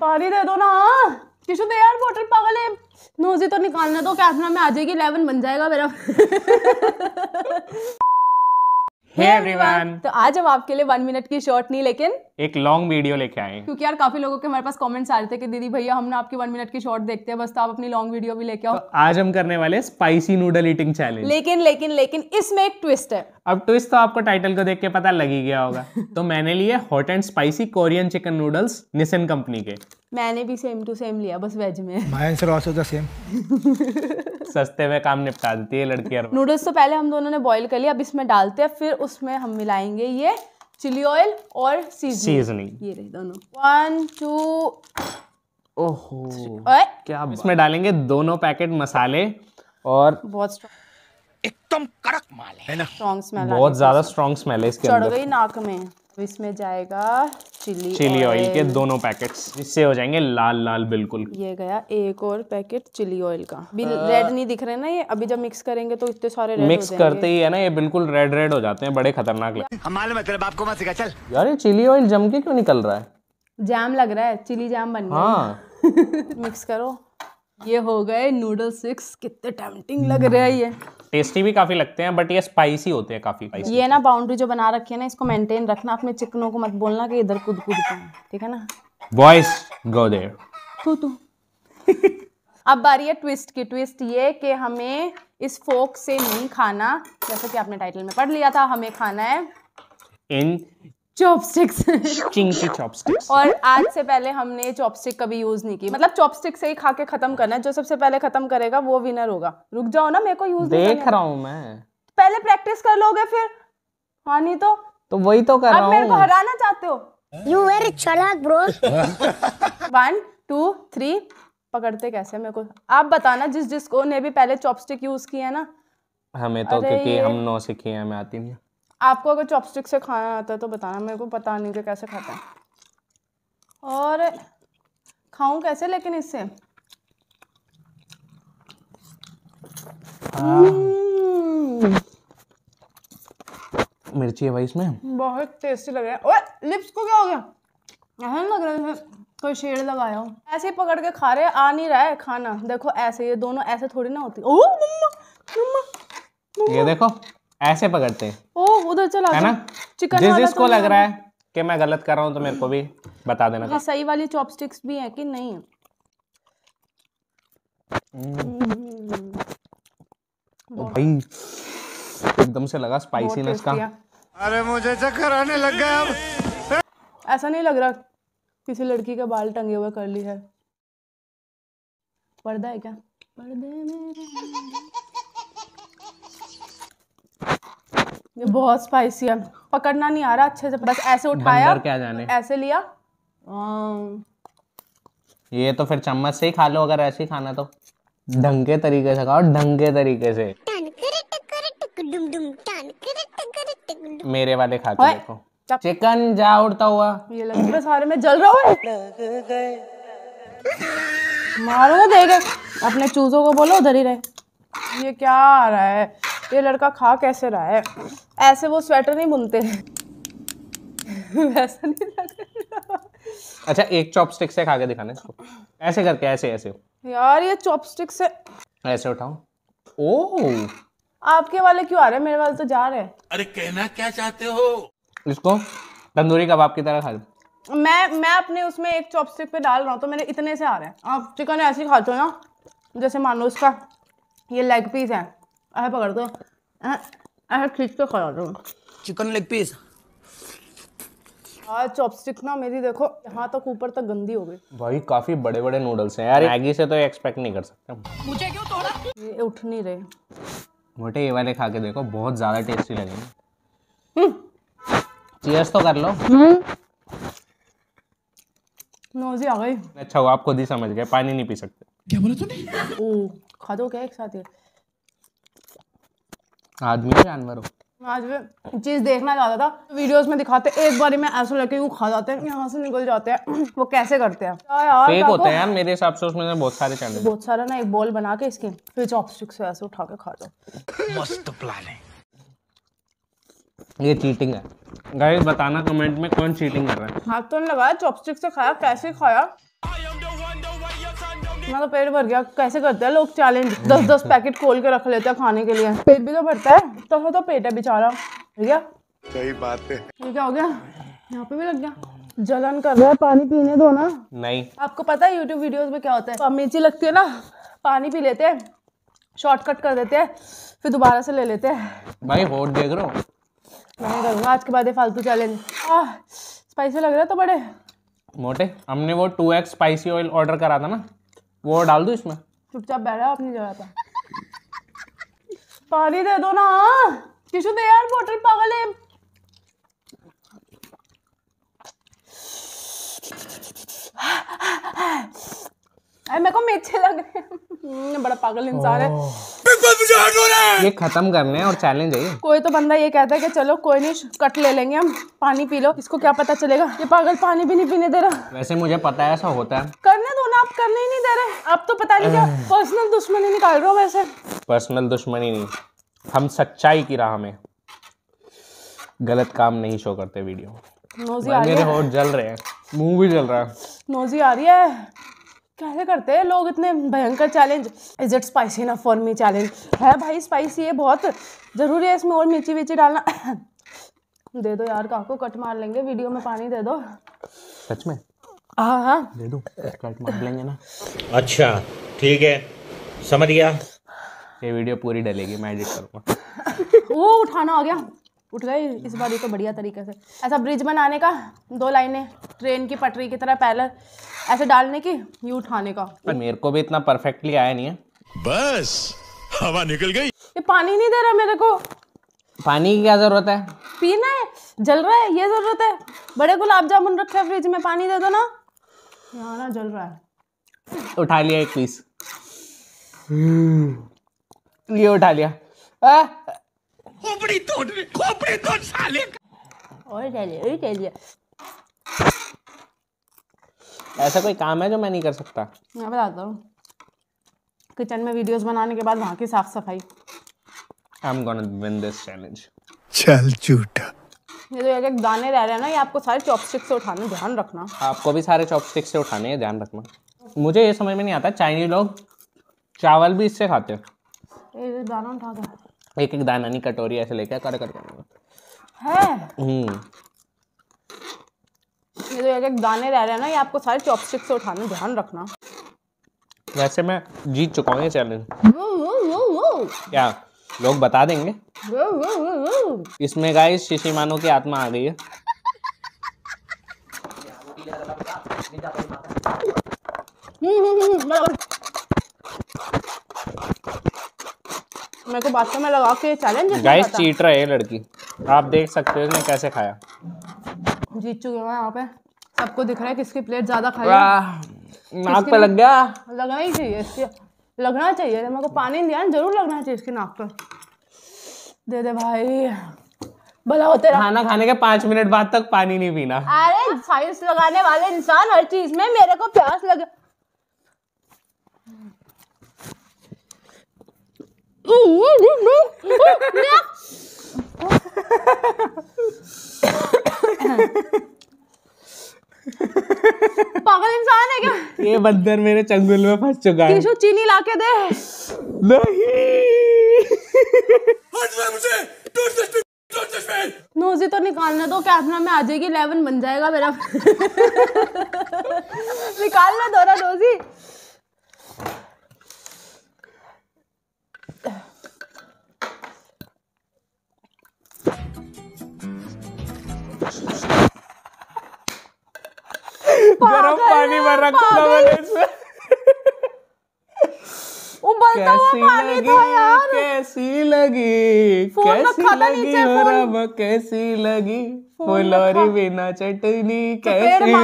पानी दे दो ना किशु दे तो यार बोतल पागल है नोजी तो निकालना तो कैमरा में आ जाएगी इलेवन बन जाएगा मेरा हे hey एवरीवन तो आज हम आपके लिए वन मिनट की शॉर्ट नहीं लेकिन एक लॉन्ग वीडियो लेके आए क्योंकि यार काफी लोगों के हमारे पास कमेंट्स आ रहे थे कि दीदी भैया हम ना आपकी वन मिनट की शॉर्ट देखते हैं बस तो आप अपनी लॉन्ग वीडियो भी लेके आओ तो आज हम करने वाले स्पाइसी नूडल ईटिंग चैलेंज लेकिन लेकिन लेकिन इसमें एक ट्विस्ट है अब ट्विस्ट तो आपको टाइटल को देख के पता लग ही गया होगा तो मैंने लिए hot and spicy Korean chicken noodles Nissin company के मैंने भी सेम टू सेम लिया बस वेज में my answer also the same सस्ते में काम निपटा देती है लड़कियां नूडल्स तो पहले हम दोनों ने बॉईल कर लिया अब इसमें डालते हैं फिर उसमें हम मिलाएंगे ये चिली ऑयल और सीजनिंग ये रहे दोनों वन टू ओहो क्या इसमें डालेंगे दोनों पैकेट मसाले और बहुत एकदम कड़क माल है ना स्ट्रॉन्ग स्मेल बहुत ज्यादा स्ट्रॉन्ग स्मेल है इसके अंदर चढ़ गई नाक में तो इसमें जाएगा चिली चिली ऑयल के दोनों पैकेट्स इससे हो जाएंगे लाल लाल बिल्कुल ये गया एक और पैकेट चिली ऑयल का भी आ... रेड नहीं दिख रहे ना ये अभी जब मिक्स करेंगे तो इतने सारे रेड मिक्स करते ही है ना ये बिल्कुल रेड रेड हो जाते हैं बड़े खतरनाक हमारे मतलब आपको चल यार ये चिली ऑयल जम के क्यों निकल रहा है जैम लग रहा है चिली जैम बन हाँ मिक्स करो ये हो गए नूडल सिक्स कितने टेम्पटिंग लग रहे हैं ये टेस्टी भी काफी लगते हैं बट ये स्पाइसी होते हैं काफी स्पाइसी ये ना बाउंड्री जो बना रखी है ना इसको मेंटेन रखना अपने चिकनों को मत बोलना कि इधर कूद कूद ठीक है ना वॉइस गो देयर तू तू अब बारी है ट्विस्ट की ट्विस्ट ये कि हमें इस फोक से नहीं खाना जैसा कि आपने टाइटल में पढ़ लिया था हमें खाना है इन चॉपस्टिक्स चिंग की चॉपस्टिक्स और आज से पहले हमने चॉपस्टिक कभी यूज नहीं की मतलब चॉपस्टिक से ही खा के खत्म करना है जो सबसे पहले खत्म करेगा वो विनर होगा रुक जाओ ना मेरे को यूज देख रहा हूँ मैं पहले प्रैक्टिस कर लोगे फिर हाँ नहीं तो तो वही तो कर रहा हूँ मेरे को हराना चाहते हो यू वेरी चालाक ब्रो वन टू थ्री पकड़ते कैसे मेरे को आप बताना जिस जिसको ने भी पहले चॉपस्टिक यूज किया ना हमें तो क्योंकि हम नौ सीखी हैं हमें आती नहीं आपको अगर चॉपस्टिक से खाना आता है तो बताना मेरे को पता नहीं कि कैसे खाते हैं और खाऊं कैसे लेकिन इससे हाँ। हम्म। मिर्ची है भाई इसमें बहुत टेस्टी लग रहा है लिप्स को क्या हो गया ऐसा लग रहा है कोई शेड लगाया हो ऐसे ही पकड़ के खा रहे आ नहीं रहा है खाना देखो ऐसे ये दोनों ऐसे थोड़ी ना होती ओ मम्मा मम्मा ये देखो ऐसे पकड़ते हैं उधर चला है ना चिकन जिस जिसको तो लग रहा है कि मैं गलत कर रहा हूँ तो मेरे को भी बता देना हाँ, सही वाली चॉपस्टिक्स भी है कि नहीं हम्म। भाई एकदम से लगा स्पाइसीनेस का अरे मुझे चक्कर आने लग गया अब ऐसा नहीं लग रहा किसी लड़की के बाल टंगे हुए कर ली है पर्दा है क्या पर्दे में ये बहुत स्पाइसी है पकड़ना नहीं आ रहा अच्छे से बस ऐसे उठाया क्या जाने ऐसे लिया हाँ। ये तो फिर चम्मच से ही खा लो अगर ऐसे ही खाना तो ढंग के तरीके से खाओ ढंग के तरीके से मेरे वाले खाते देखो चिकन जा उड़ता हुआ ये लग रहा सारे में जल रहा मारो देखे अपने चूजों को बोलो उधर ही रहे ये क्या आ रहा है ये लड़का खा कैसे रहा है ऐसे वो स्वेटर नहीं बुनते वैसा नहीं लग अच्छा एक चॉपस्टिक से खा के दिखाने इसको ऐसे करके ऐसे ऐसे यार ये चॉपस्टिक से ऐसे उठाऊं ओ आपके वाले क्यों आ रहे हैं मेरे वाले तो जा रहे हैं अरे कहना क्या चाहते हो इसको तंदूरी कबाब की तरह खा लो मैं मैं अपने उसमें एक चॉपस्टिक पे डाल रहा हूँ तो मेरे इतने से आ रहे हैं आप चिकन ऐसे खाते हो ना जैसे मानो उसका ये लेग पीस है ऐसे पकड़ दो ऐसे खींच के खा जाते चिकन लेग पीस आज चॉपस्टिक ना मेरी देखो यहाँ तक ऊपर तक गंदी हो गई भाई काफी बड़े बड़े नूडल्स हैं यार मैगी से तो एक्सपेक्ट नहीं कर सकते मुझे क्यों तोड़ा ये उठ नहीं रहे मोटे ये वाले खा के देखो बहुत ज्यादा टेस्टी लगेंगे चीयर्स हम्म। तो कर लो हम्म। नोजी आ गई अच्छा हुआ आपको दी समझ गए पानी नहीं पी सकते क्या बोला तूने ओ खा दो क्या एक साथ ही आदमी जानवर हो आज मैं चीज़ देखना चाहता था वीडियोस में दिखाते एक बार में ऐसे लड़के को खा जाते हैं यहाँ से निकल जाते हैं वो कैसे करते हैं यार फेक होते हैं मेरे हिसाब से उसमें बहुत सारे चैनल बहुत सारे ना एक बॉल बना के इसके फिर चॉपस्टिक से ऐसे उठा के खा जाओ मस्त प्लान है ये चीटिंग है गाइस बताना कमेंट में कौन चीटिंग कर रहा है हाथ तो लगाया चॉपस्टिक से खाया कैसे खाया मेरा तो पेट भर गया कैसे करते हैं लोग चैलेंज दस दस पैकेट खोल के रख लेते हैं खाने के लिए पेट भी तो भरता है तो, तो, पेट है बेचारा ठीक है सही बात है क्या हो गया यहाँ पे भी लग गया जलन कर रहा है पानी पीने दो ना नहीं आपको पता है यूट्यूब वीडियोस में क्या होता है मिर्ची लगती है ना पानी पी लेते हैं शॉर्टकट कर देते हैं फिर दोबारा से ले लेते हैं भाई होट देख रहा हूँ मैं करूँगा आज के बाद ये फालतू चैलेंज स्पाइसी लग रहा है तो बड़े मोटे हमने वो two X spicy oil order करा था ना वो डाल दू इसमें चुपचाप बैठा अपनी जगह पर पानी दे दो ना किशु दे यार बोतल पागल है अरे मेरे को मेचे लग रहे हम्म, बड़ा पागल इंसान है ये खत्म करने और चैलेंज है कोई तो बंदा ये कहता है कि चलो कोई नहीं कट ले लेंगे हम पानी पी लो इसको क्या पता चलेगा ये पागल पानी भी नहीं पीने दे रहा वैसे मुझे पता है ऐसा होता है कर आप करने ही नहीं दे रहे अब तो पता नहीं क्या पर्सनल दुश्मनी निकाल रहे हो वैसे पर्सनल दुश्मनी नहीं हम सच्चाई की राह में गलत काम नहीं शो करते वीडियो नोजी आ रही है जल रहे हैं मुंह भी जल रहा है नोजी आ रही है कैसे करते हैं लोग इतने भयंकर चैलेंज इज इट स्पाइसी ना फॉर मी चैलेंज है भाई स्पाइसी है बहुत ज़रूरी है इसमें और मिर्ची विर्ची डालना दे दो यार काको कट मार लेंगे वीडियो में पानी दे दो सच में हाँ हाँ दे मार लेंगे ना अच्छा ठीक है समझ गया ये वीडियो पूरी डलेगी मैं एडिट करूँगा वो उठाना गया उठ गए इस बार ये तो बढ़िया तरीके से ऐसा ब्रिज बनाने का दो लाइनें ट्रेन की पटरी की तरह पैलर ऐसे डालने की ये उठाने का पर मेरे को भी इतना परफेक्टली आया नहीं है बस हवा निकल गई ये पानी नहीं दे रहा मेरे को पानी की क्या जरूरत है पीना है जल रहा है ये जरूरत है बड़े गुलाब जामुन रखे फ्रिज में पानी दे दो ना ना जल रहा है उठा लिया एक पीस ये उठा लिया खोपड़ी तोड़ खोपड़ी तोड़ साले और चलिए और चलिए ऐसा कोई काम है जो मैं नहीं कर सकता मैं बताता हूँ किचन में वीडियोस बनाने के बाद वहाँ की साफ सफाई I am gonna win this challenge चल झूठा ये तो एक दाने रह रहे हैं ना ये आपको सारे चॉपस्टिक से उठाने ध्यान रखना आपको भी सारे चॉपस्टिक से उठाने हैं ध्यान रखना मुझे ये समझ में नहीं आता चाइनीज लोग चावल भी इससे खाते हैं दाना उठा के एक एक दाना नहीं कटोरी ऐसे लेके कर कर कर है हम्म। ये जो तो एक दाने रह रहे हैं ना ये आपको सारे चॉपस्टिक से उठाने ध्यान रखना वैसे मैं जीत चुका हूँ ये चैलेंज क्या लोग बता देंगे इसमें गाइस मानो की आत्मा आ गई है मेरे को बात में लगा के चैलेंज गाइस चीटर है लड़की आप देख सकते हो इसने कैसे खाया जीत चुके हैं यहाँ पे सबको दिख रहा है किसकी प्लेट ज्यादा खाई नाक पे लग गया लगना ही चाहिए इसके लगना चाहिए मेरे को पानी दिया जरूर लगना चाहिए इसके नाक पर दे दे भाई भला होते खाना खाने के पांच मिनट बाद तक पानी नहीं पीना अरे साइंस लगाने वाले इंसान हर चीज में मेरे को प्यास लग पागल इंसान है क्या ये बंदर मेरे चंगुल में फंस चुका है चीनी लाके दे नहीं मुझे don't touch me don't touch नोजी तो निकालने दो कैमरा में आ जाएगी 11 बन जाएगा मेरा निकालना दो ना नोजी गरम पानी भर रखा दो मैंने इसमें तो कैसी लगी कैसी लगी कैसी लगी और अब कैसी लगी फुलौरी बिना चटनी तो कैसी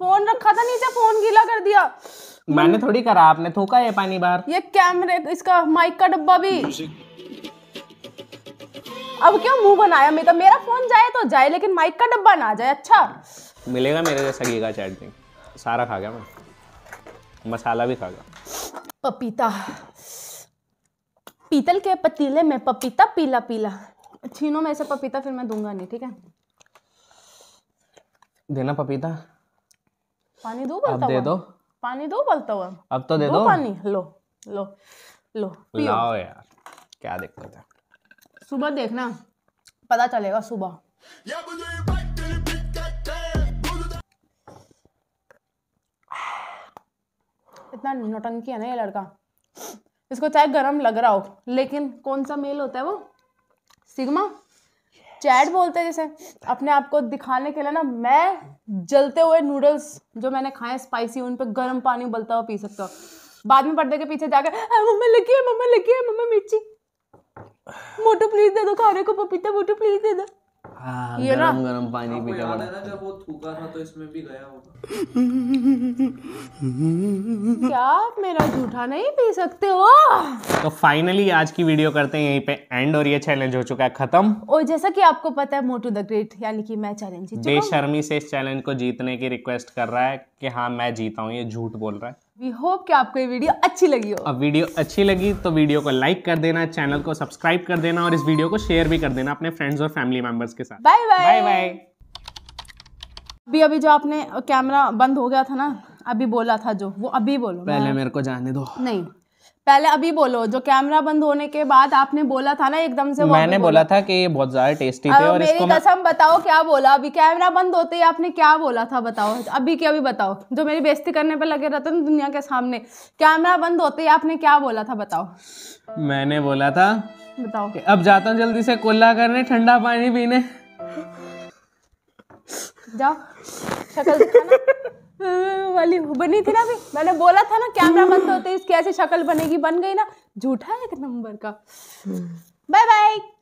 फोन रखा था नीचे फोन गीला कर दिया मैंने हम्म। थोड़ी करा आपने थोका है पानी बार ये कैमरे इसका माइक का डब्बा भी अब क्यों मुंह बनाया मेरा तो, मेरा फोन जाए तो जाए लेकिन माइक का डब्बा ना जाए अच्छा मिलेगा मेरे जैसा गीगा चैट सारा खा गया मैं मसाला भी खा गया पपीता पीतल के पतीले में पपीता पीला पीला छीनो में ऐसा पपीता फिर मैं दूंगा नहीं ठीक है देना पपीता पानी दो बोलता दे दो पानी दो बोलता हुआ अब तो दे दो, दो पानी लो लो लो लाओ यार क्या देखते थे सुबह देखना पता चलेगा सुबह कितना नौटंकी है ना ये लड़का इसको चाहे गर्म लग रहा हो लेकिन कौन सा मेल होता है वो सिग्मा चैट बोलते जैसे अपने आप को दिखाने के लिए ना मैं जलते हुए नूडल्स जो मैंने खाए स्पाइसी उन पर गर्म पानी उबलता हुआ पी सकता हूँ बाद में पर्दे के पीछे जाकर मम्मा लगी है मम्मा लगी है मम्मा मिर्ची मोटू प्लीज दे दो खाने को पपीता मोटू प्लीज दे दो हाँ, ये गरम पानी हाँ, पीता बड़ा अच्छा। जब वो थूका था तो इसमें भी गया होगा क्या आप मेरा जूठा नहीं पी सकते हो तो फाइनली आज की वीडियो करते हैं यहीं पे एंड और ये चैलेंज हो चुका है खत्म और जैसा कि आपको पता है मोटू द ग्रेट यानी कि मैं चैलेंज बेशर्मी से इस चैलेंज को जीतने की रिक्वेस्ट कर रहा है कि हाँ मैं जीता हूँ ये झूठ बोल रहा है वी होप कि आपको ये वीडियो अच्छी लगी हो अब वीडियो अच्छी लगी तो वीडियो को लाइक कर देना चैनल को सब्सक्राइब कर देना और इस वीडियो को शेयर भी कर देना अपने फ्रेंड्स और फैमिली मेंबर्स के साथ बाय बाय बाय अभी अभी जो आपने कैमरा बंद हो गया था ना अभी बोला था जो वो अभी बोलो पहले मेरे को जाने दो नहीं पहले अभी बोलो जो कैमरा बंद होने के बाद आपने बोला था ना एकदम से मैंने बोला बोला था कि ये बहुत ज्यादा टेस्टी थे और मेरी इसको कसम बताओ क्या बोला अभी कैमरा बंद होते ही आपने क्या बोला था बताओ अभी क्या अभी बताओ जो मेरी बेस्ती करने पर लगे रहते ना दुनिया के सामने कैमरा बंद होते ही आपने क्या बोला था बताओ मैंने बोला था बताओ अब जाता हूँ जल्दी से कोल्ला करने ठंडा पानी पीने जाओ शक्ल हम्म, वाली बनी थी ना अभी मैंने बोला था ना कैमरा बंद होते इसकी ऐसी शक्ल बनेगी बन गई ना झूठा एक नंबर का बाय हम्म। बाय